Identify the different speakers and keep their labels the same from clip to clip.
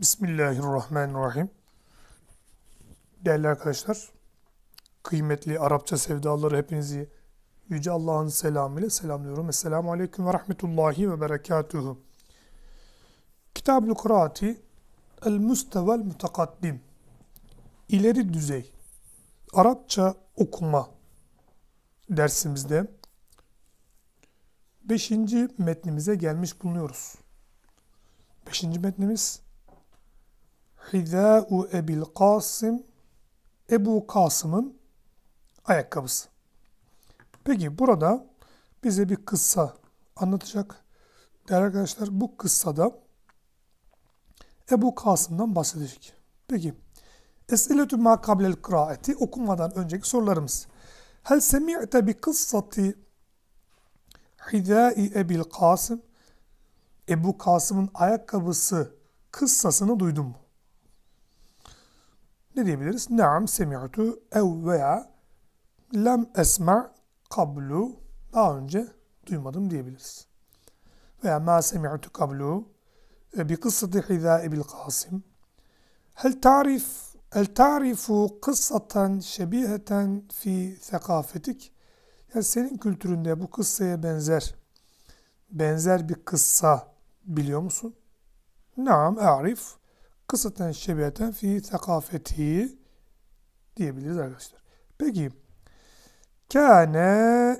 Speaker 1: Bismillahirrahmanirrahim. Değerli arkadaşlar, kıymetli Arapça sevdaları hepinizi Yüce Allah'ın selamıyla selamlıyorum. Esselamu Aleyküm ve Rahmetullahi ve Berekatuhu. Kitab-ül Kurati El-Mustevel Mutakaddim İleri Düzey Arapça Okuma dersimizde 5. metnimize gelmiş bulunuyoruz. 5. metnimiz Hidâ'u Ebil Kasım Ebu Kasım'ın ayakkabısı. Peki burada bize bir kıssa anlatacak. Değerli arkadaşlar bu kıssada Ebu Kasım'dan bahsedecek. Peki. Es'iletü ma kablel kıraati okunmadan önceki sorularımız. Hel semi'te bi kıssati hidâi Ebil Kasım Ebu Kasım'ın ayakkabısı kıssasını duydun mu? ne diyebiliriz? Naam semi'tu ev veya lem esma kablu daha önce duymadım diyebiliriz. Veya ma semi'tu kablu e, bi kıssati hidâi bil kasim. Hel tarif El tarifu kıssaten şebiheten fi sekafetik. Yani senin kültüründe bu kıssaya benzer, benzer bir kıssa biliyor musun? Naam, arif kısıten şebiyeten fi sekafeti diyebiliriz arkadaşlar. Peki kâne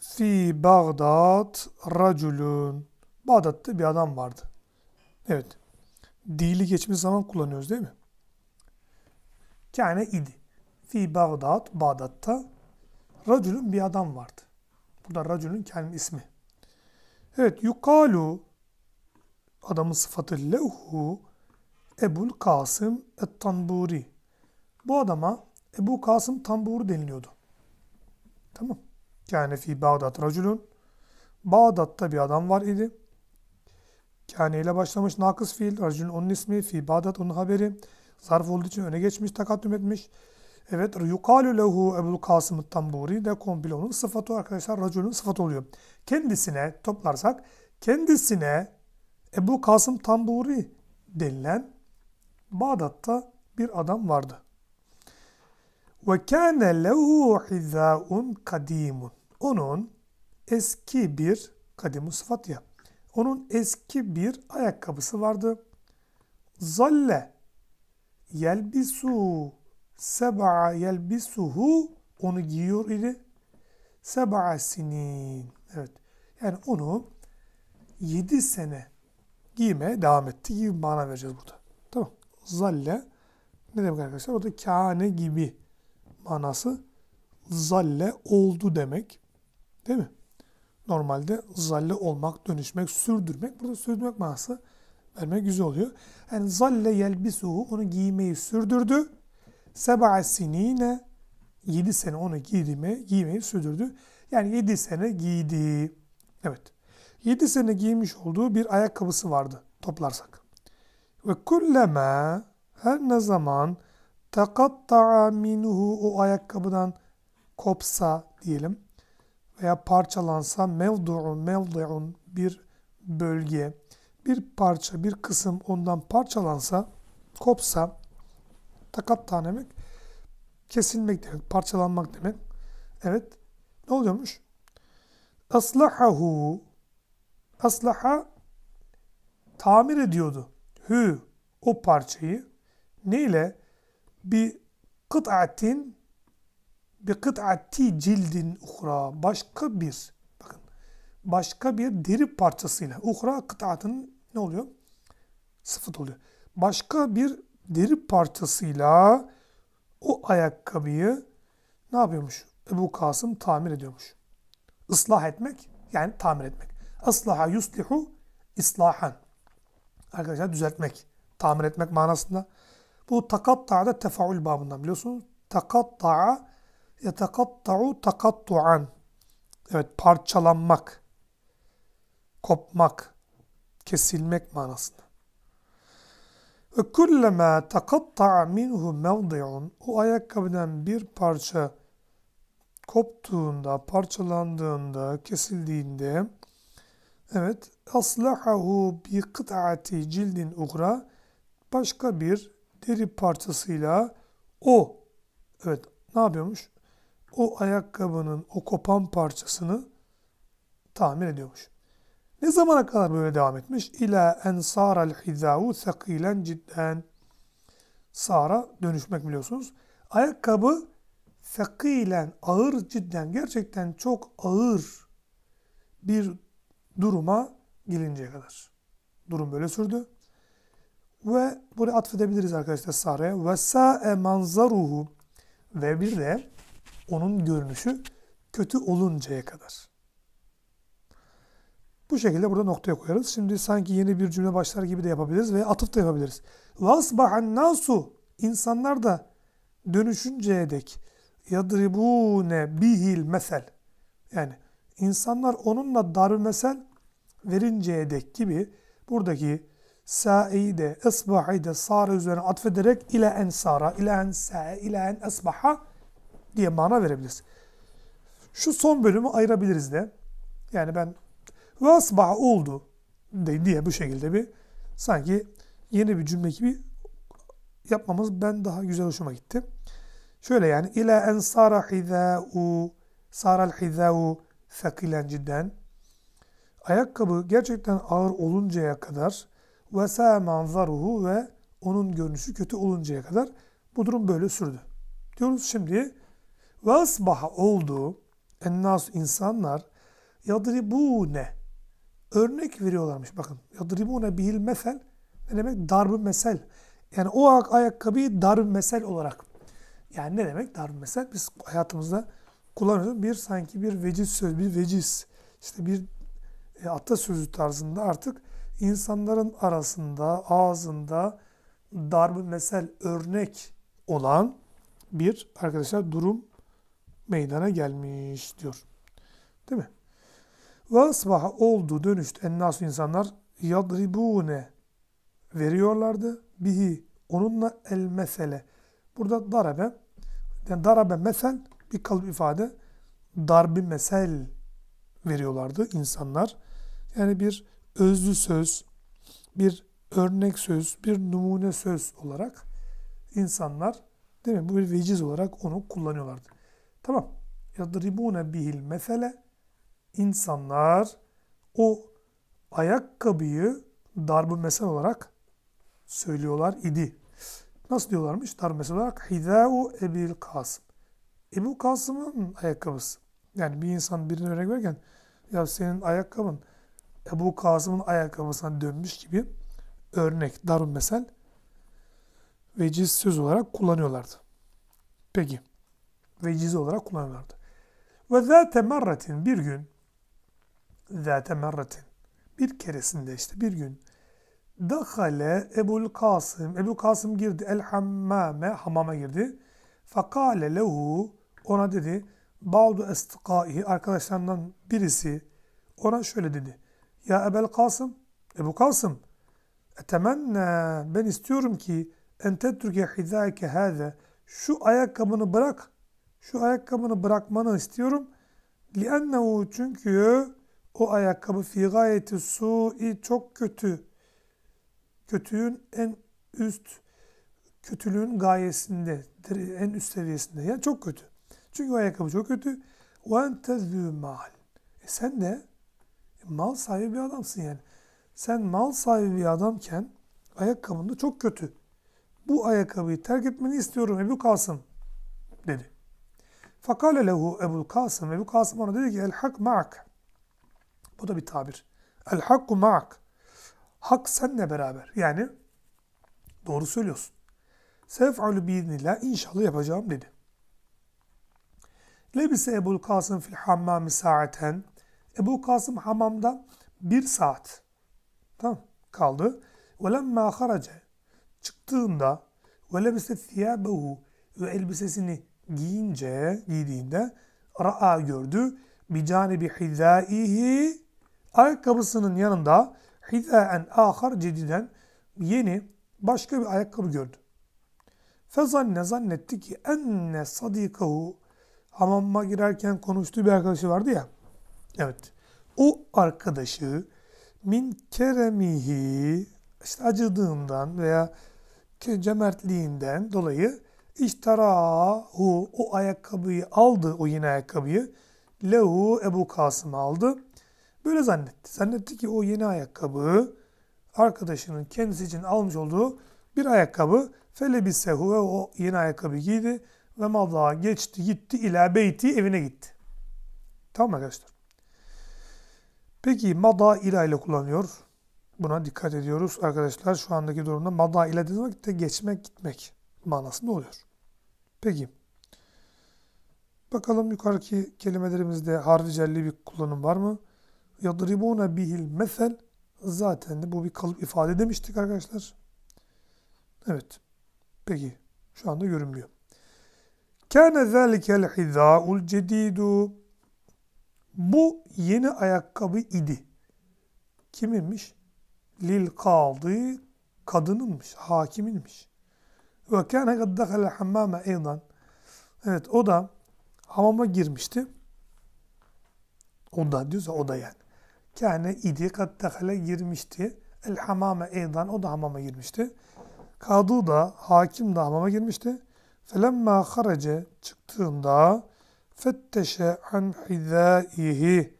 Speaker 1: fi Bağdat raculun Bağdat'ta bir adam vardı. Evet. Dili geçmiş zaman kullanıyoruz değil mi? Kâne idi. Fi Bağdat, Bağdat'ta raculun bir adam vardı. Burada raculun kendi ismi. Evet, yukalu adamın sıfatı lehu. Ebul Kasım Et-Tanburi. Bu adama Ebu Kasım Tamburi deniliyordu. Tamam. Yani fi Bağdat raculun. Bağdat'ta bir adam var idi. Kâne ile başlamış nakıs fiil. Raculun onun ismi. Fi Bağdat onun haberi. Zarf olduğu için öne geçmiş, takattüm etmiş. Evet, yukalu lehu Ebu Kasım Tamburi de komple onun sıfatı arkadaşlar. Raculun sıfatı oluyor. Kendisine toplarsak kendisine Ebu Kasım Tamburi denilen Bağdat'ta bir adam vardı. Ve kâne lehu hizâun kadîmun. Onun eski bir kadimu sıfat ya. Onun eski bir ayakkabısı vardı. Zalle yelbisu seb'a yelbisuhu onu giyiyor idi. Seb'a sinin. Evet. Yani onu 7 sene giymeye devam etti gibi mana vereceğiz burada. Zalle ne demek arkadaşlar? O da kâne gibi manası. Zalle oldu demek. Değil mi? Normalde zalle olmak, dönüşmek, sürdürmek. Burada sürdürmek manası vermek güzel oluyor. Yani zalle yelbisuhu onu giymeyi sürdürdü. Seb'a sinine 7 sene onu giyme, giymeyi sürdürdü. Yani 7 sene giydi. Evet. 7 sene giymiş olduğu bir ayakkabısı vardı toplarsak. Ve kulleme her ne zaman takatta'a minhu o ayakkabıdan kopsa diyelim veya parçalansa mevdu'un mevdu'un bir bölge bir parça bir kısım ondan parçalansa kopsa takatta demek kesilmek demek parçalanmak demek evet ne oluyormuş aslahahu aslaha tamir ediyordu hü o parçayı neyle? Bir kıt'atin bir kıt'ati cildin uhra başka bir bakın başka bir deri parçasıyla uhra kıt'atın ne oluyor? Sıfat oluyor. Başka bir deri parçasıyla o ayakkabıyı ne yapıyormuş? Ebu Kasım tamir ediyormuş. Islah etmek yani tamir etmek. Aslaha yuslihu islahan. Arkadaşlar düzeltmek, tamir etmek manasında. Bu takatta'da tefaül babından biliyorsunuz. Takatta'a yetekatta'u takattu'an. Evet parçalanmak, kopmak, kesilmek manasında. Ve kullema takatta'a minhu mevdi'un. O ayakkabıdan bir parça koptuğunda, parçalandığında, kesildiğinde Evet. Aslahahu bi kıt'ati cildin ugra. Başka bir deri parçasıyla o evet ne yapıyormuş? O ayakkabının o kopan parçasını tamir ediyormuş. Ne zamana kadar böyle devam etmiş? İla ensar saral hizâhu sekilen cidden. Sara dönüşmek biliyorsunuz. Ayakkabı sekilen ağır cidden gerçekten çok ağır bir duruma gelinceye kadar. Durum böyle sürdü. Ve buraya atfedebiliriz arkadaşlar Sara'ya. Ve sa'e manzaruhu ve bir de onun görünüşü kötü oluncaya kadar. Bu şekilde burada noktaya koyarız. Şimdi sanki yeni bir cümle başlar gibi de yapabiliriz ve atıf da yapabiliriz. Vasbahan nasu insanlar da dönüşünceye dek yadribune bihil mesel. Yani insanlar onunla darül mesel verinceye dek gibi buradaki saide, de, esbahi sara üzerine atfederek ile en sara, ile en sa'i, ile en esbaha diye mana verebiliriz. Şu son bölümü ayırabiliriz de. Yani ben ve asbaha oldu diye bu şekilde bir sanki yeni bir cümle gibi yapmamız ben daha güzel hoşuma gitti. Şöyle yani ile en sara hizâ'u saral hizâ'u fekilen cidden Ayakkabı gerçekten ağır oluncaya kadar ve sa manzaruhu ve onun görünüşü kötü oluncaya kadar bu durum böyle sürdü. Diyoruz şimdi ve asbaha oldu ennas insanlar yadribune örnek veriyorlarmış bakın. Yadribune bihil mesel ne demek? darb mesel. Yani o ayakkabıyı darb mesel olarak yani ne demek? darb mesel biz hayatımızda kullanıyoruz. Bir sanki bir veciz söz, bir veciz. işte bir e, atasözü tarzında artık insanların arasında, ağzında darbe mesel örnek olan bir arkadaşlar durum meydana gelmiş diyor. Değil mi? Ve asbaha oldu dönüştü ennasu insanlar yadribune veriyorlardı. Bihi onunla el mesele. Burada darabe yani darabe mesel bir kalıp ifade darbi mesel veriyorlardı insanlar. Yani bir özlü söz, bir örnek söz, bir numune söz olarak insanlar değil mi? Bu bir veciz olarak onu kullanıyorlardı. Tamam. Yadribune bihil mesele insanlar o ayakkabıyı darbı mesel olarak söylüyorlar idi. Nasıl diyorlarmış? Darbu mesel olarak hidâ'u ebil kasım. Ebu Kasım'ın ayakkabısı. Yani bir insan birine örnek verirken ya senin ayakkabın Ebu Kasım'ın ayakkabısına dönmüş gibi örnek, darun mesel veciz söz olarak kullanıyorlardı. Peki. Veciz olarak kullanıyorlardı. Ve zâte merretin bir gün zâte merretin bir keresinde işte bir gün Dakale Ebul Kasım. Ebu Kasım girdi. El hammame. Hamama girdi. Fakale lehu. Ona dedi. Baldu estikaihi. Arkadaşlarından birisi ona şöyle dedi. Ya Ebel Kasım, Ebu Kasım, etemennâ, ben istiyorum ki entetrüke hidâike hâze, şu ayakkabını bırak, şu ayakkabını bırakmanı istiyorum. لِأَنَّهُ çünkü o ayakkabı fi gayeti su'i çok kötü. Kötüyün en üst, kötülüğün gayesinde, en üst seviyesinde. Yani çok kötü. Çünkü o ayakkabı çok kötü. وَاَنْتَذُّ مَعَلٍ e sen de mal sahibi bir adamsın yani. Sen mal sahibi bir adamken ayakkabında çok kötü. Bu ayakkabıyı terk etmeni istiyorum Ebu Kasım dedi. Fakale lehu Ebu Kasım. Ebu Kasım ona dedi ki el hak ma'ak. Bu da bir tabir. El hakku ma'ak. Hak senle beraber. Yani doğru söylüyorsun. Sef'alü biiznillah inşallah yapacağım dedi. Lebise Ebu Kasım fil hammami sa'aten. Ebu Kasım hamamda bir saat tamam, kaldı. وَلَمَّا خَرَجَ Çıktığında وَلَبِسَ ثِيَابَهُ Ve elbisesini giyince, giydiğinde ra'a gördü. بِجَانِبِ حِذَائِهِ Ayakkabısının yanında hidâen ahar cediden yeni başka bir ayakkabı gördü. Fezanne zannetti ki enne sadikahu hamama girerken konuştuğu bir arkadaşı vardı ya. Evet. O arkadaşı min keremihi işte acıdığından veya cömertliğinden dolayı iştarahu o ayakkabıyı aldı o yeni ayakkabıyı lehu Ebu Kasım aldı. Böyle zannetti. Zannetti ki o yeni ayakkabı arkadaşının kendisi için almış olduğu bir ayakkabı. Felebisehu ve o yeni ayakkabı giydi ve mavla geçti gitti ila beyti evine gitti. Tamam arkadaşlar. Peki mada ila ile kullanıyor. Buna dikkat ediyoruz arkadaşlar. Şu andaki durumda mada ile dediğimiz vakitte geçmek gitmek manasında oluyor. Peki. Bakalım yukarıki kelimelerimizde harfi celli bir kullanım var mı? Yadribuna bihil mesel. Zaten de bu bir kalıp ifade demiştik arkadaşlar. Evet. Peki. Şu anda görünmüyor. Kâne zâlikel hizâul cedîdû. Bu yeni ayakkabı idi. Kiminmiş? Lil kadı kadınınmış, hakiminmiş. Ve kâne kad dekale hammâme eydan. Evet o da hamama girmişti. O da diyorsa o da yani. Kâne idi kad girmişti. El hamame eydan o da hamama girmişti. Kadu da hakim de hamama girmişti. Felemma harace çıktığında fetteşe an hizâihi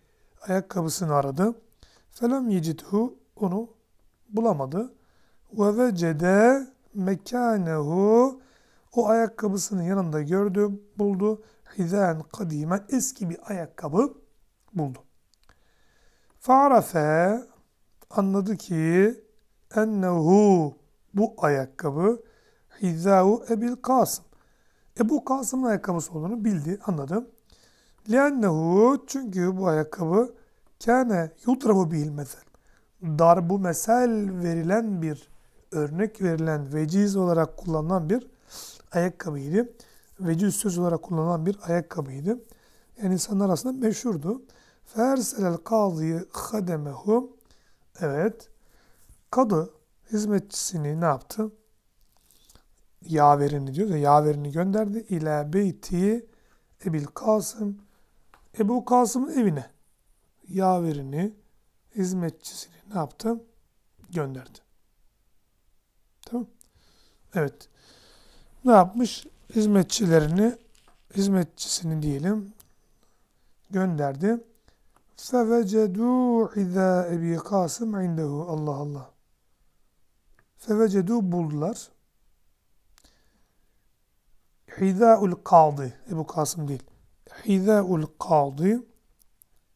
Speaker 1: ayakkabısını aradı. Felem yecidhu onu bulamadı. Ve vecede mekânehu o ayakkabısının yanında gördü, buldu. Hizân kadîmen eski bir ayakkabı buldu. Faarafe anladı ki ennehu bu ayakkabı hizâu ebil kasım Ebu Kasım'ın ayakkabısı olduğunu bildi, anladım. Liannehu Çünkü bu ayakkabı kâne yutrabu bihil mesel. Darbu mesel verilen bir örnek verilen veciz olarak kullanılan bir ayakkabıydı. Veciz söz olarak kullanılan bir ayakkabıydı. Yani insanlar arasında meşhurdu. Ferselel kaziyi hademehu Evet. Kadı hizmetçisini ne yaptı? yaverini diyor, ya yaverini gönderdi ila beyti Ebil Kasım Ebu Kasım'ın evine yaverini hizmetçisini ne yaptı? Gönderdi. Tamam. Evet. Ne yapmış? Hizmetçilerini hizmetçisini diyelim gönderdi. Fevecedû izâ Ebi Kasım indehu Allah Allah. Fevecedû buldular. Hidâul Kadı, Ebu Kasım değil. Hidâul Kadı,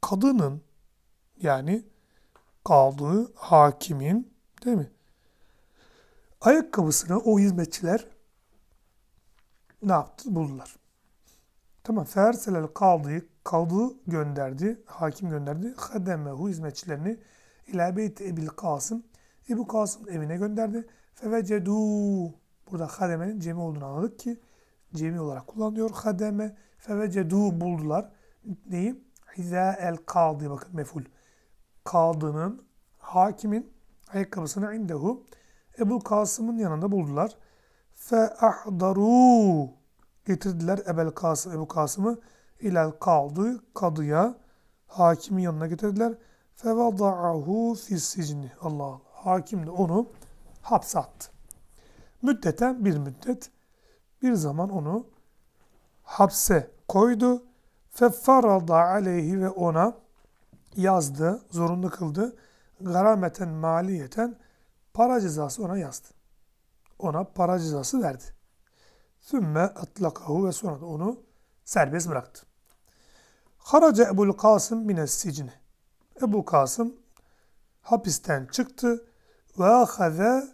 Speaker 1: kadının yani kaldığı hakimin değil mi? Ayakkabısını o hizmetçiler ne yaptı? Buldular. Tamam. Ferselel kaldığı, kaldı gönderdi. Hakim gönderdi. Hademehu hizmetçilerini ila beyti ebil Kasım. Ebu Kasım evine gönderdi. Fevecedû. Burada hademenin cemi olduğunu anladık ki cemi olarak kullanıyor. Hademe fevecedu buldular. Neyi? Hiza el kaldı bakın meful. Kaldının hakimin ayakkabısını indehu. Ebu Kasım'ın yanında buldular. Fe ahdaru getirdiler Ebel Kasım, Ebu Kasım'ı ilel kaldı kadıya hakimin yanına getirdiler. Fe vada'ahu fissicni. Allah Allah. Hakim de onu hapse attı. Müddeten bir müddet bir zaman onu hapse koydu. Fefarada aleyhi ve ona yazdı, zorunlu kıldı. Garameten maliyeten para cezası ona yazdı. Ona para cezası verdi. Sümme atlakahu ve sonra da onu serbest bıraktı. Haraca Ebul Kasım bine sicini. Ebu Kasım hapisten çıktı ve haze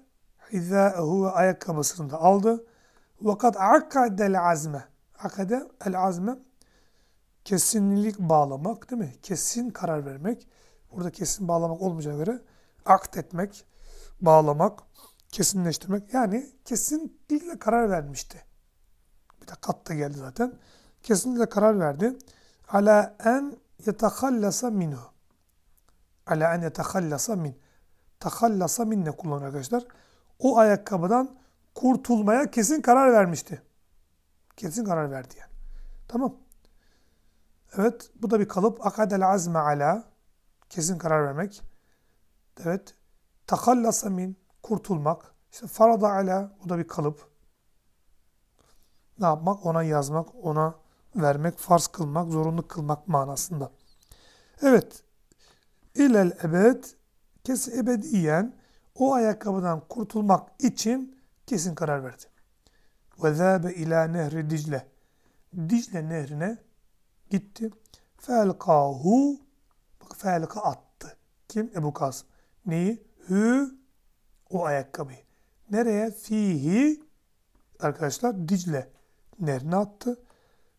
Speaker 1: hizâehu ve ayakkabısını da aldı. Vakat akadel azme. Akade el azme kesinlik bağlamak değil mi? Kesin karar vermek. Burada kesin bağlamak olmayacağına göre akt etmek, bağlamak, kesinleştirmek. Yani kesinlikle karar vermişti. Bir de kat da geldi zaten. Kesinlikle karar verdi. Ala en yetahallasa minhu. Ala en yetahallasa min. Tahallasa min ne kullanıyor arkadaşlar? O ayakkabıdan kurtulmaya kesin karar vermişti. Kesin karar verdi yani. Tamam. Evet bu da bir kalıp. Akadel azme ala. Kesin karar vermek. Evet. Takallasa min. Kurtulmak. İşte farada ala. Bu da bir kalıp. Ne yapmak? Ona yazmak. Ona vermek. Farz kılmak. Zorunlu kılmak manasında. Evet. İlel ebed. Kes ebediyen. O ayakkabıdan kurtulmak için kesin karar verdi. Ve zâbe ilâ nehri Dicle. Dicle nehrine gitti. Felkâhu bak felka attı. Kim? Ebu Kasım. Neyi? Hü o ayakkabıyı. Nereye? Fihi arkadaşlar Dicle nehrine attı.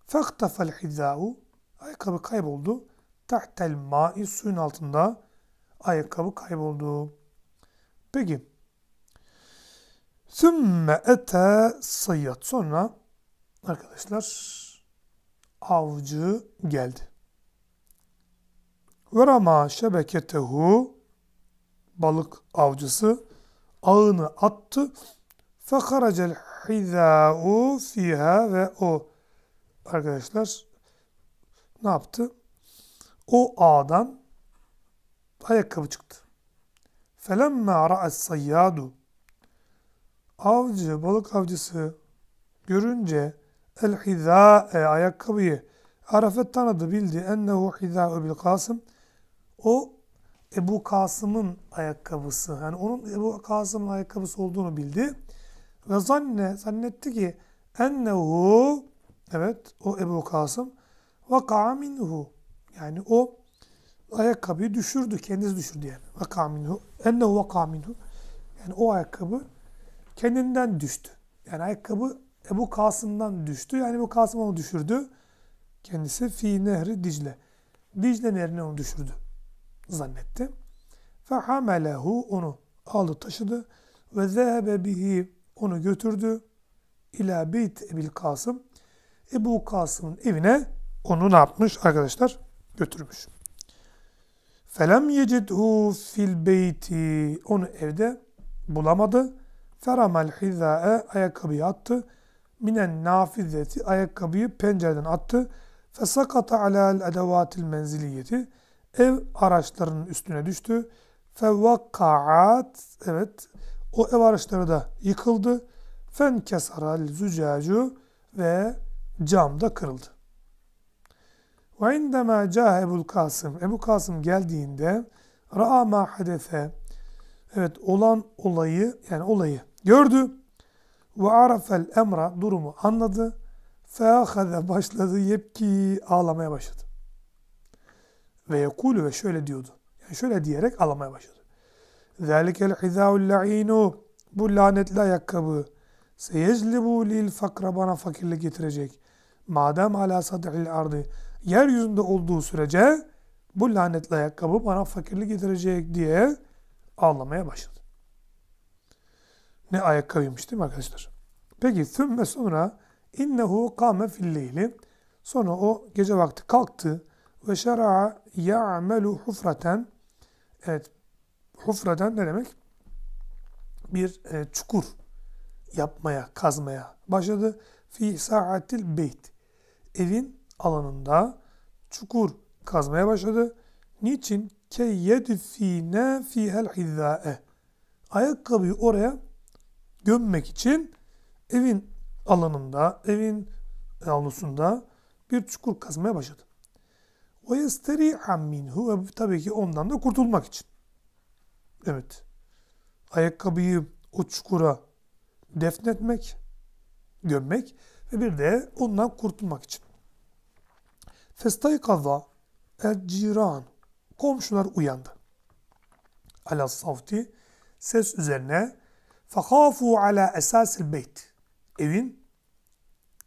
Speaker 1: Fektafel hizâhu ayakkabı kayboldu. Tahtel ma'i suyun altında ayakkabı kayboldu. Peki Sümme ete sayyat. Sonra arkadaşlar avcı geldi. Ve rama şebeketehu balık avcısı ağını attı. Fekaracel hizâ'u fiha ve o arkadaşlar ne yaptı? O ağdan ayakkabı çıktı. Felemme ra'es sayyadu avcı, balık avcısı görünce el hizâe ayakkabıyı Arafet tanıdı bildi. Ennehu hizâ'u bil Kasım. O Ebu Kasım'ın ayakkabısı. Yani onun Ebu Kasım'ın ayakkabısı olduğunu bildi. Ve zanne zannetti ki ennehu evet o Ebu Kasım vaka'a minhu. Yani o ayakkabıyı düşürdü. Kendisi düşürdü yani. Vaka'a minhu. Ennehu vaka'a minhu. Yani o ayakkabı kendinden düştü. Yani ayakkabı Ebu Kasım'dan düştü. Yani bu Kasım onu düşürdü. Kendisi fi nehri Dicle. Dicle nehrine onu düşürdü. Zannetti. Fehamelehu onu aldı taşıdı. Ve zehebe bihi onu götürdü. İlâ beyt Ebil Kasım. Ebu Kasım'ın evine onu ne yapmış arkadaşlar? Götürmüş. Felem yecidhu fil beyti. Onu evde bulamadı. Feramel hizâe ayakkabıyı attı. Minen nafizeti ayakkabıyı pencereden attı. Fesakata alel edevatil menziliyeti ev araçlarının üstüne düştü. Fevvakkaat evet o ev araçları da yıkıldı. fen kesaral zücacu ve cam da kırıldı. Ve indemâ câhe Ebul Kasım. Ebu Kasım geldiğinde ra'a ma hadese. Evet olan olayı yani olayı gördü. Ve arafel emra durumu anladı. Feahaze başladı yepki ağlamaya başladı. Ve yekulü ve şöyle diyordu. Yani şöyle diyerek ağlamaya başladı. Zelikel hizâul la'inu bu lanetli ayakkabı seyeclibu lil fakra bana fakirlik getirecek. Madem ala sad'il ardı yeryüzünde olduğu sürece bu lanetli ayakkabı bana fakirlik getirecek diye ağlamaya başladı ne ayakkabıymış değil mi arkadaşlar? Peki sümme sonra innehu kâme filleyli sonra o gece vakti kalktı ve şer'a ya'melu hufraten evet hufraten ne demek? Bir e, çukur yapmaya, kazmaya başladı. Fi sa'atil beyt. Evin alanında çukur kazmaya başladı. Niçin? Ke yedfine fihel hizzâe. Ayakkabıyı oraya gömmek için evin alanında, evin avlusunda bir çukur kazmaya başladı. Ve yesteri'an minhu ve tabii ki ondan da kurtulmak için. Evet. Ayakkabıyı o çukura defnetmek, gömmek ve bir de ondan kurtulmak için. Festaykaza el ciran. Komşular uyandı. Alas safti ses üzerine fakafu, عَلَى اَسَاسِ beyt. Evin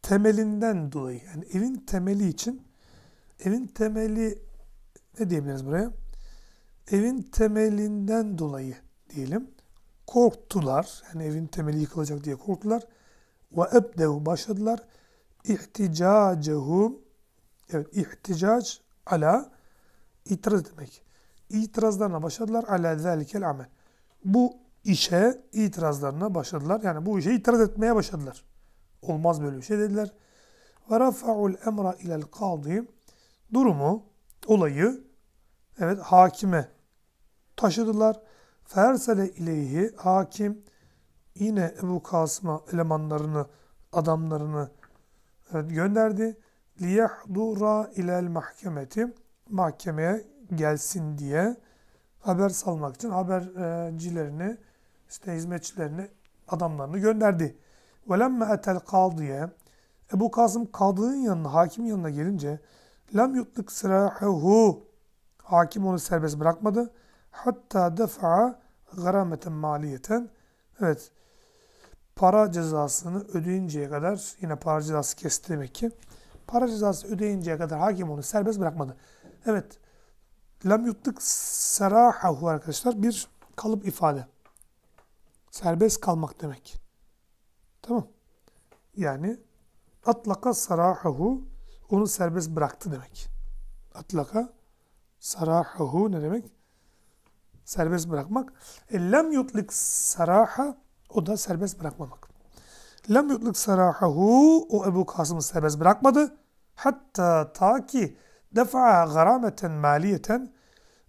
Speaker 1: temelinden dolayı. Yani evin temeli için evin temeli ne diyebiliriz buraya? Evin temelinden dolayı diyelim. Korktular. Yani evin temeli yıkılacak diye korktular. Ve ebdev başladılar. İhticacehum Evet, ihticac ala itiraz demek. İtirazlarına başladılar ala zelikel amel. Bu işe itirazlarına başladılar. Yani bu işe itiraz etmeye başladılar. Olmaz böyle bir şey dediler. Ve rafa'ul emra ilel kaldı. durumu, olayı evet hakime taşıdılar. Fersele ileyhi hakim yine Ebu Kasım'a elemanlarını, adamlarını evet, gönderdi. Liyahdura ilel mahkemeti mahkemeye gelsin diye haber salmak için habercilerini işte hizmetçilerini, adamlarını gönderdi. وَلَمَّ etel kadıye Ebu Kasım kaldığın yanına, hakim yanına gelince lam yutluk sirahehu hakim onu serbest bırakmadı. Hatta defa garameten maliyeten evet para cezasını ödeyinceye kadar yine para cezası kesti demek ki. Para cezası ödeyinceye kadar hakim onu serbest bırakmadı. Evet. lam yutluk serahahu arkadaşlar bir kalıp ifade serbest kalmak demek. Tamam. Yani atlaka sarahahu onu serbest bıraktı demek. Atlaka sarahahu ne demek? Serbest bırakmak. E, lem yutlik saraha o da serbest bırakmamak. Lem yutlik sarahahu o Ebu Kasım'ı serbest bırakmadı. Hatta ta ki defa garameten maliyeten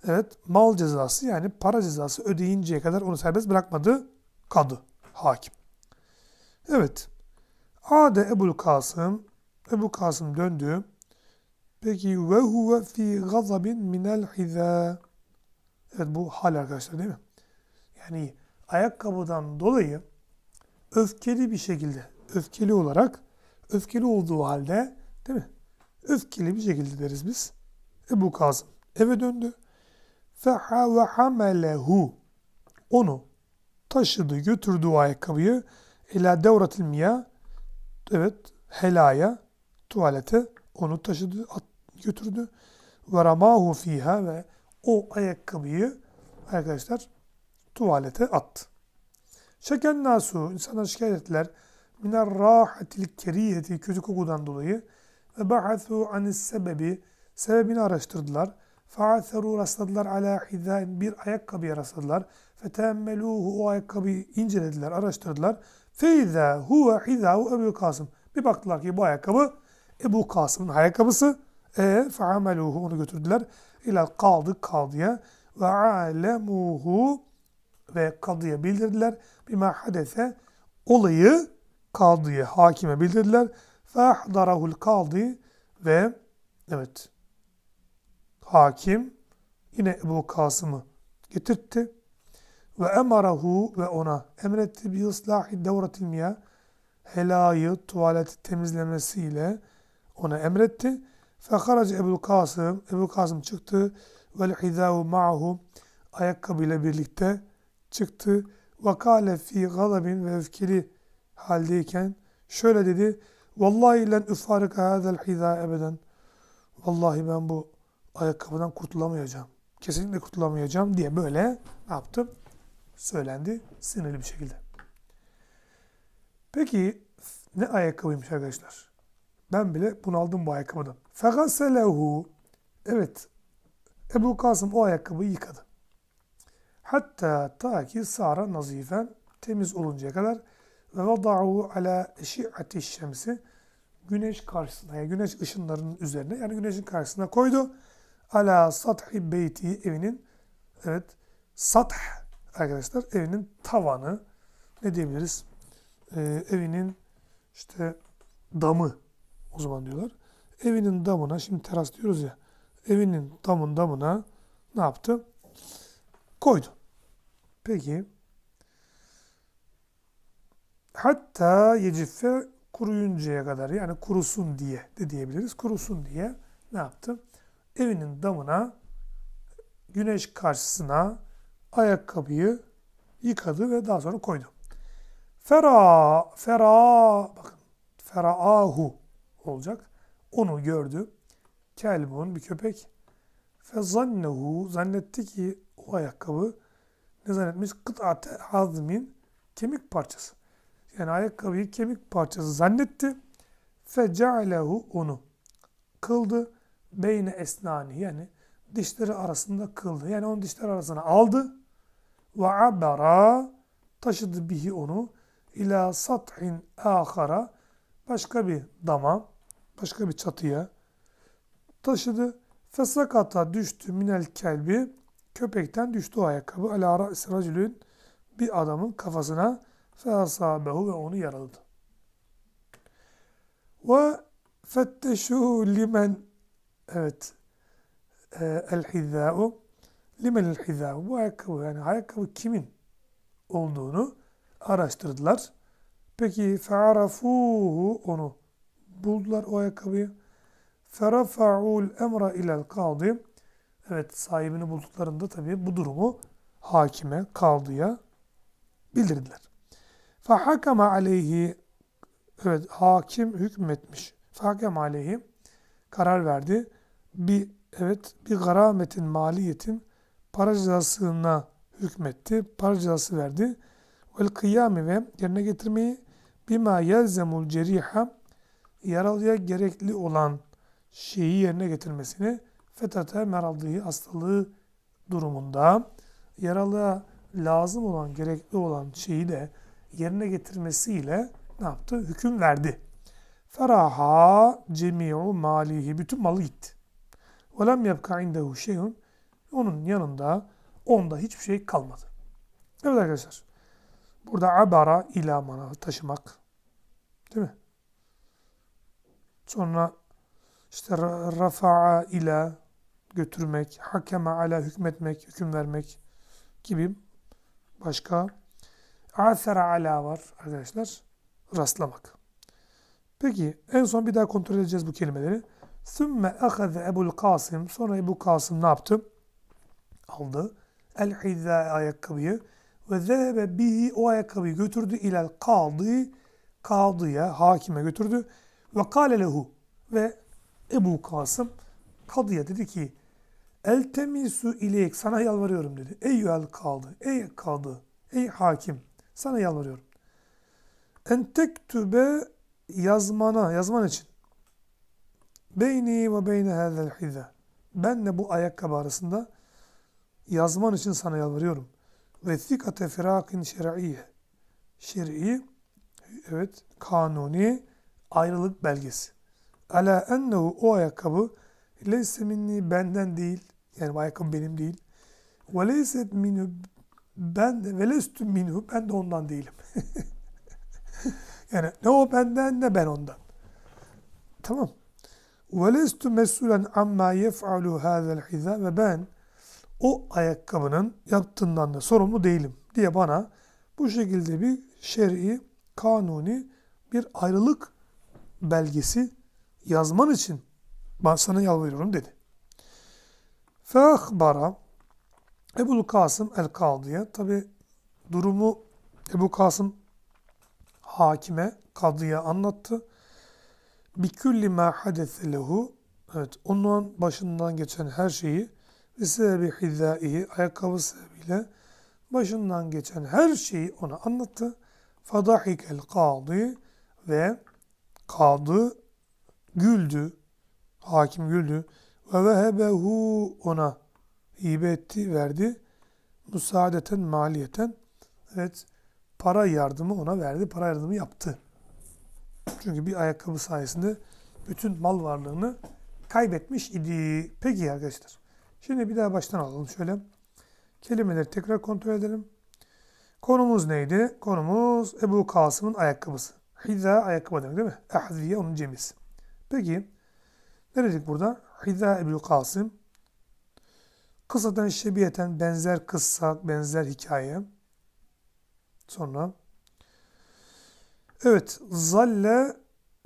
Speaker 1: evet mal cezası yani para cezası ödeyinceye kadar onu serbest bırakmadı kadı, hakim. Evet. Ade Ebul Kasım. Ebu Kasım döndü. Peki ve huve fi gazabin minel hiza. Evet bu hal arkadaşlar değil mi? Yani ayakkabıdan dolayı öfkeli bir şekilde, öfkeli olarak, öfkeli olduğu halde değil mi? Öfkeli bir şekilde deriz biz. Ebu Kasım eve döndü. Feha ve hamelehu. Onu taşıdı, götürdü o ayakkabıyı. Ela devratil miya, evet, helaya, tuvalete onu taşıdı, at, götürdü. Ve ramahu fiha ve o ayakkabıyı arkadaşlar tuvalete attı. Şeken nasu, insanlar şikayet ettiler. Minar rahatil keriheti, kötü kokudan dolayı. Ve ba'athu anis sebebi, sebebini araştırdılar. Fa'atharu rastladılar ala hidain, bir ayakkabıya rastladılar. Fetemmeluhu o ayakkabıyı incelediler, araştırdılar. Feyza huve hizahu Ebu Kasım. Bir baktılar ki bu ayakkabı Ebu Kasım'ın ayakkabısı. E feameluhu onu götürdüler. İla kaldı kaldıya. Ve alemuhu ve kadıya bildirdiler. Bima hadese olayı kaldıya hakime bildirdiler. Fahdarahul kaldı ve evet hakim yine Ebu Kasım'ı getirtti ve emarahu ve ona emretti bi ıslahi devratil ya helayı tuvaleti temizlemesiyle ona emretti. Fekarac Ebu Kasım, Ebu Kasım çıktı. ve hidâhu ma'ahu, ayakkabıyla birlikte çıktı. Ve kâle fî gadabin ve öfkeli haldeyken şöyle dedi. Vallahi len üfarika hâzel hidâ ebeden. Vallahi ben bu ayakkabıdan kurtulamayacağım. Kesinlikle kurtulamayacağım diye böyle ne yaptım? söylendi sinirli bir şekilde. Peki ne ayakkabıymış arkadaşlar? Ben bile bunaldım bu ayakkabıdan. Fegaselehu. Evet. Ebu Kasım o ayakkabıyı yıkadı. Hatta ta ki sara nazifen temiz oluncaya kadar ve vada'u ala şi'ati şemsi güneş karşısına, yani güneş ışınlarının üzerine yani güneşin karşısına koydu. Ala sathi beyti evinin evet sath arkadaşlar evinin tavanı ne diyebiliriz? Ee, evinin işte damı o zaman diyorlar. Evinin damına şimdi teras diyoruz ya. Evinin damın damına ne yaptı? Koydu. Peki. Hatta yecife kuruyuncaya kadar yani kurusun diye de diyebiliriz. Kurusun diye ne yaptı? Evinin damına güneş karşısına ayakkabıyı yıkadı ve daha sonra koydu. Fera, fera, bakın feraahu olacak. Onu gördü. Kelbun bir köpek. Fezannehu zannetti ki o ayakkabı ne zannetmiş? Kıt'ate hazmin kemik parçası. Yani ayakkabıyı kemik parçası zannetti. cealehu onu kıldı. Beyne esnani yani dişleri arasında kıldı. Yani onun dişleri arasına aldı ve abara taşıdı bihi onu ila sathin ahara başka bir dama, başka bir çatıya taşıdı. Fesakata düştü minel kelbi köpekten düştü o ayakkabı. Ala ra'si bir adamın kafasına feasabehu ve onu yaraladı. Ve fetteşu limen evet e, el hizza'u Limenil hizâ bu ayakkabı yani ayakkabı kimin olduğunu araştırdılar. Peki fe'arafuhu onu buldular o ayakkabıyı. Ferafa'ul emra ilel kaldı. Evet sahibini bulduklarında tabii bu durumu hakime, kaldıya bildirdiler. Fahakama aleyhi evet hakim hükmetmiş. Fakem aleyhi karar verdi. Bir evet bir garametin maliyetin para cezasına hükmetti, para cezası verdi. Vel kıyami ve yerine getirmeyi bima yelzemul ceriha yaralıya gerekli olan şeyi yerine getirmesini fetete meraldığı hastalığı durumunda yaralıya lazım olan, gerekli olan şeyi de yerine getirmesiyle ne yaptı? Hüküm verdi. Feraha cemi'u malihi. Bütün malı gitti. Ve lem yapka indehu şeyhun onun yanında onda hiçbir şey kalmadı. Evet arkadaşlar. Burada abara ila mana taşımak. Değil mi? Sonra işte rafa'a ila götürmek, hakeme ala hükmetmek, hüküm vermek gibi başka asara ala var arkadaşlar. Rastlamak. Peki en son bir daha kontrol edeceğiz bu kelimeleri. Sümme ehaze Ebul Kasım. Sonra Ebu Kasım ne yaptı? aldı. El hidda ayakkabıyı ve zehebe bihi o ayakkabıyı götürdü ilel kaldı kadıya, hakime götürdü. Ve kâle lehu ve Ebu Kasım kadıya dedi ki El temisu ileyk sana yalvarıyorum dedi. Ey el kaldı, ey kaldı ey hakim sana yalvarıyorum. En tektübe yazmana, yazman için. Beyni ve beyni hazel hidde. Benle bu ayakkabı arasında yazman için sana yalvarıyorum. Ve thikate firakin şer'iyye. Şer'i, evet, kanuni ayrılık belgesi. Ala ennehu o ayakkabı leyse minni benden değil. Yani bu ayakkabı benim değil. Ve leyset minhu ben de ve lestü minhu ben de ondan değilim. yani ne o benden ne ben ondan. Tamam. Ve lestu mesulen amma yef'alu hâzel hizâ ve ben o ayakkabının yaptığından da sorumlu değilim diye bana bu şekilde bir şer'i, kanuni bir ayrılık belgesi yazman için ben sana yalvarıyorum dedi. Feakbara Ebu Kasım el-Kadı'ya tabi durumu Ebu Kasım hakime, kadıya anlattı. Bikülli ma hadese lehu Evet, onun başından geçen her şeyi ve sebebi hizzaihi ayakkabı sebebiyle başından geçen her şeyi ona anlattı. el kadı ve kadı güldü. Hakim güldü. Ve vehebehu ona hibe etti, verdi. Musaadeten, maliyeten. Evet, para yardımı ona verdi. Para yardımı yaptı. Çünkü bir ayakkabı sayesinde bütün mal varlığını kaybetmiş idi. Peki arkadaşlar. Şimdi bir daha baştan alalım şöyle. Kelimeleri tekrar kontrol edelim. Konumuz neydi? Konumuz Ebu Kasım'ın ayakkabısı. Hiza ayakkabı demek değil mi? Ehziye onun cemisi. Peki ne dedik burada? Hiza Ebu Kasım. Kısadan şebiyeten benzer kıssa, benzer hikaye. Sonra Evet, zalle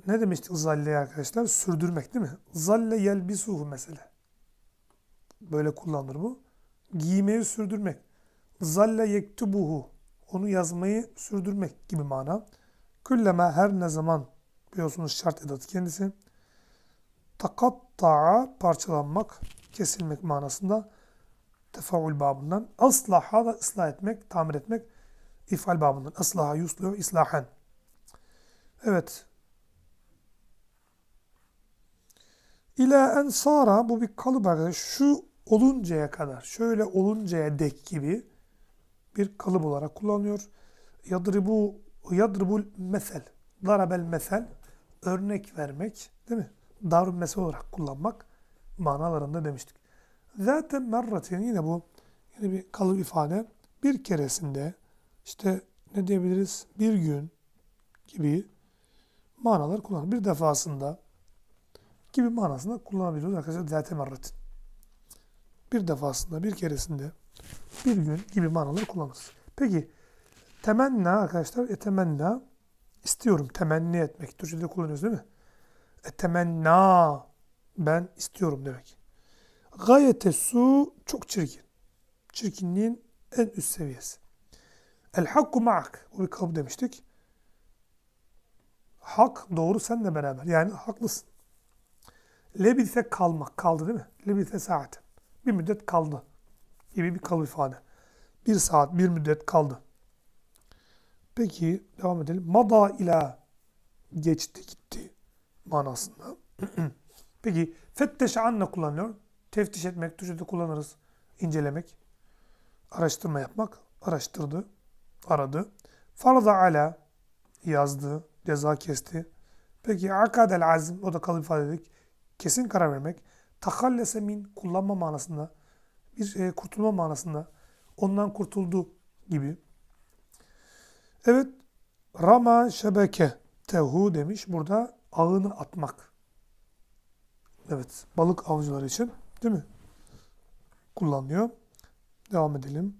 Speaker 1: ne demiştik zalleye arkadaşlar? Sürdürmek değil mi? Zalle yelbisuhu mesela. Böyle kullanılır bu. Giymeyi sürdürmek. Zalle yektubuhu. Onu yazmayı sürdürmek gibi mana. Külleme her ne zaman biliyorsunuz şart edatı kendisi. Takatta'a parçalanmak, kesilmek manasında tefaul babından. Aslaha da ıslah etmek, tamir etmek ifal babından. Aslaha yusluhu islahen. Evet. İla ensara bu bir kalıp Şu oluncaya kadar, şöyle oluncaya dek gibi bir kalıp olarak kullanıyor. Yadribu, yadribul mesel, darabel mesel, örnek vermek, değil mi? Darun mesel olarak kullanmak manalarında demiştik. Zaten merratin yine bu yine bir kalıp ifade. Bir keresinde işte ne diyebiliriz? Bir gün gibi manalar kullanılır. Bir defasında gibi manasında kullanabiliyoruz arkadaşlar. Zaten merratin bir defasında, bir keresinde, bir gün gibi manaları kullanırız. Peki temenna arkadaşlar, etemenna istiyorum, temenni etmek. Türkçe'de kullanıyoruz değil mi? Etemenna ben istiyorum demek. Gayete su çok çirkin. Çirkinliğin en üst seviyesi. El hakku ma'ak. Bu bir kabı demiştik. Hak doğru senle beraber. Yani haklısın. Lebise kalmak. Kaldı değil mi? Lebise saat bir müddet kaldı gibi bir kalıp ifade. Bir saat, bir müddet kaldı. Peki devam edelim. Mada ile geçti gitti manasında. Peki fetteşe anne kullanılıyor. Teftiş etmek, Türkçe'de kullanırız. İncelemek, araştırma yapmak. Araştırdı, aradı. Farza ala yazdı, ceza kesti. Peki akadel azim, o da kalıp ifade dedik. Kesin karar vermek takallese min kullanma manasında, bir e, kurtulma manasında ondan kurtuldu gibi. Evet, rama şebeke tehu demiş. Burada ağını atmak. Evet, balık avcıları için değil mi? Kullanıyor. Devam edelim.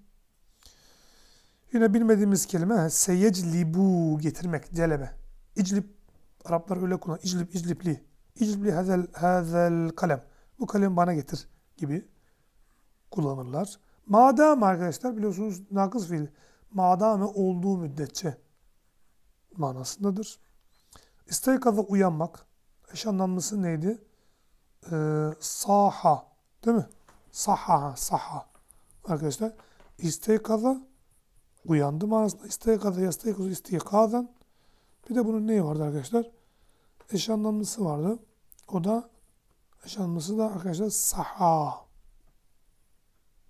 Speaker 1: Yine bilmediğimiz kelime seyeclibu getirmek, celebe. İclip, Araplar öyle kullanıyor. İclip, iclipli. İclipli hazel, hazel kalem bu kalemi bana getir gibi kullanırlar. Madem arkadaşlar biliyorsunuz nakıs fiil madame olduğu müddetçe manasındadır. İstaykaza uyanmak. Eş anlamlısı neydi? Ee, saha. Değil mi? Saha. Saha. Arkadaşlar istaykaza uyandı manasında. İstaykaza yastaykuzu istikazen. Bir de bunun neyi vardı arkadaşlar? Eş anlamlısı vardı. O da yaşanması da arkadaşlar saha.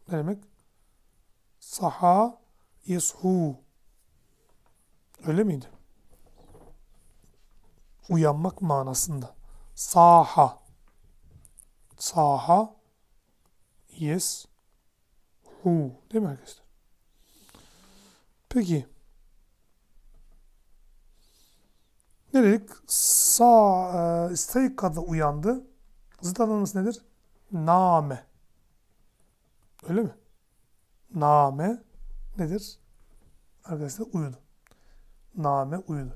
Speaker 1: Ne demek? Saha yeshu. Öyle miydi? Uyanmak manasında. Saha. Saha yes hu. Değil mi arkadaşlar? Peki. Ne dedik? Sa, e, istaykada uyandı. Zıt anlamlısı nedir? Name. Öyle mi? Name nedir? Arkadaşlar uyudu. Name uyudu.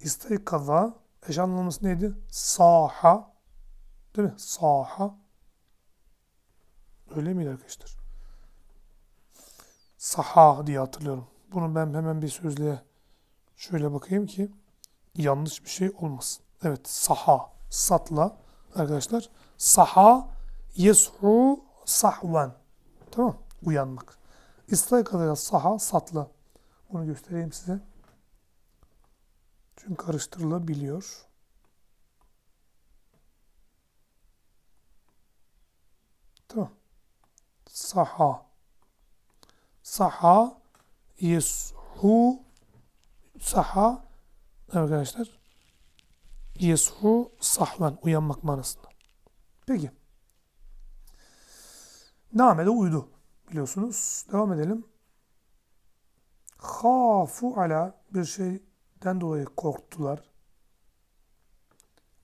Speaker 1: İstaykaza eş anlamlısı neydi? Saha. Değil mi? Saha. Öyle miydi arkadaşlar? Saha diye hatırlıyorum. Bunu ben hemen bir sözlüğe şöyle bakayım ki yanlış bir şey olmasın. Evet saha. Satla arkadaşlar saha yes'u sahvan. Tamam Uyanmak. İsrail kadarıyla saha satla. Bunu göstereyim size. Çünkü karıştırılabiliyor. Tamam. Saha. Saha yes'u saha arkadaşlar Yesu sahven uyanmak manasında. Peki. Name'de uyudu biliyorsunuz. Devam edelim. Hafu ala bir şeyden dolayı korktular.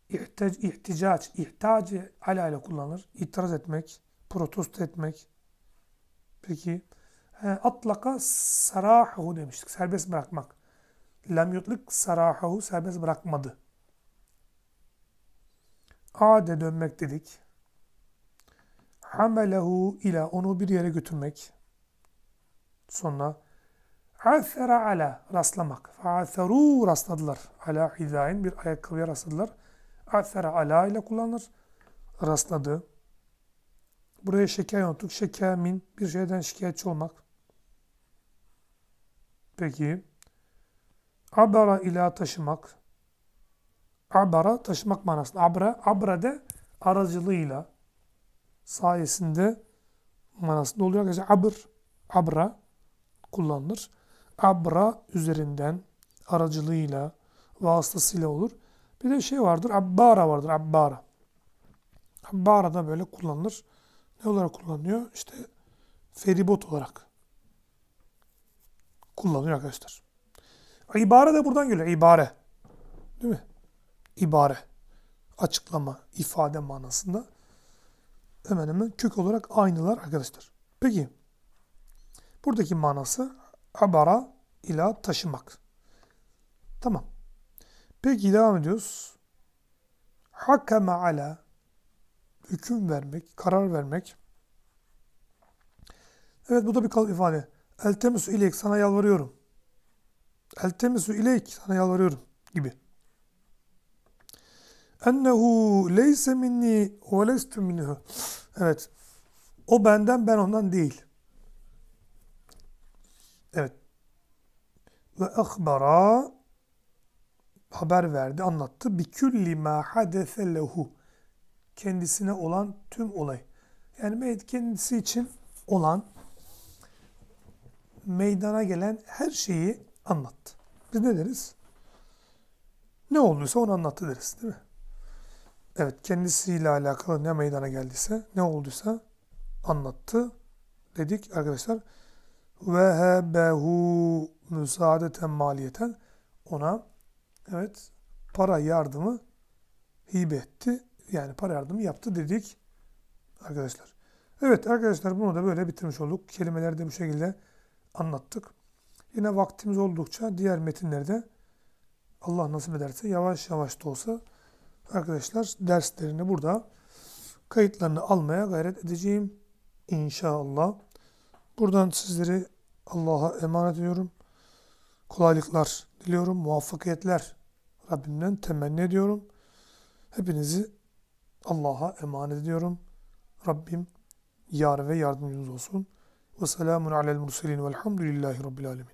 Speaker 1: İhtic, ihtiyaç, ihtacı ala ile kullanılır. İtiraz etmek, protesto etmek. Peki. atlaka sarahu demiştik. Serbest bırakmak. Lem yutlik sarahu serbest bırakmadı. Ade dönmek dedik. Hamelehu ila onu bir yere götürmek. Sonra Asera ala rastlamak. Fa'aseru rastladılar. Ala hizain bir ayakkabıya rastladılar. Asera ala ile kullanılır. Rastladı. Buraya şikayet unuttuk. Şeka bir şeyden şikayetçi olmak. Peki. Abara ila taşımak abara taşımak manasında. Abra, abra de aracılığıyla sayesinde manasında oluyor. Arkadaşlar abr, abra kullanılır. Abra üzerinden aracılığıyla, vasıtasıyla olur. Bir de şey vardır, abbara vardır, abbara. Abbara da böyle kullanılır. Ne olarak kullanılıyor? İşte feribot olarak kullanılıyor arkadaşlar. İbare de buradan geliyor, ibare. Değil mi? ibare, açıklama, ifade manasında hemen hemen kök olarak aynılar arkadaşlar. Peki buradaki manası abara ila taşımak. Tamam. Peki devam ediyoruz. Hakeme ala hüküm vermek, karar vermek. Evet bu da bir kalıp ifade. Eltemisu ilek sana yalvarıyorum. Eltemisu ilek sana yalvarıyorum gibi ennehu leyse minni ve lestu minhu. Evet. O benden ben ondan değil. Evet. Ve akhbara haber verdi, anlattı. Bi külli ma hadese lehu. Kendisine olan tüm olay. Yani meyit kendisi için olan meydana gelen her şeyi anlattı. Biz ne deriz? Ne olduysa onu anlattı deriz değil mi? Evet kendisiyle alakalı ne meydana geldiyse, ne olduysa anlattı. Dedik arkadaşlar. Ve hebehu müsaadeten maliyeten ona evet para yardımı hibe etti. Yani para yardımı yaptı dedik arkadaşlar. Evet arkadaşlar bunu da böyle bitirmiş olduk. Kelimeleri de bu şekilde anlattık. Yine vaktimiz oldukça diğer metinlerde Allah nasip ederse yavaş yavaş da olsa arkadaşlar derslerini burada kayıtlarını almaya gayret edeceğim inşallah. Buradan sizleri Allah'a emanet ediyorum. Kolaylıklar diliyorum, muvaffakiyetler Rabbimden temenni ediyorum. Hepinizi Allah'a emanet ediyorum. Rabbim yar ve yardımcınız olsun. Ve selamun alel murselin velhamdülillahi rabbil alemin.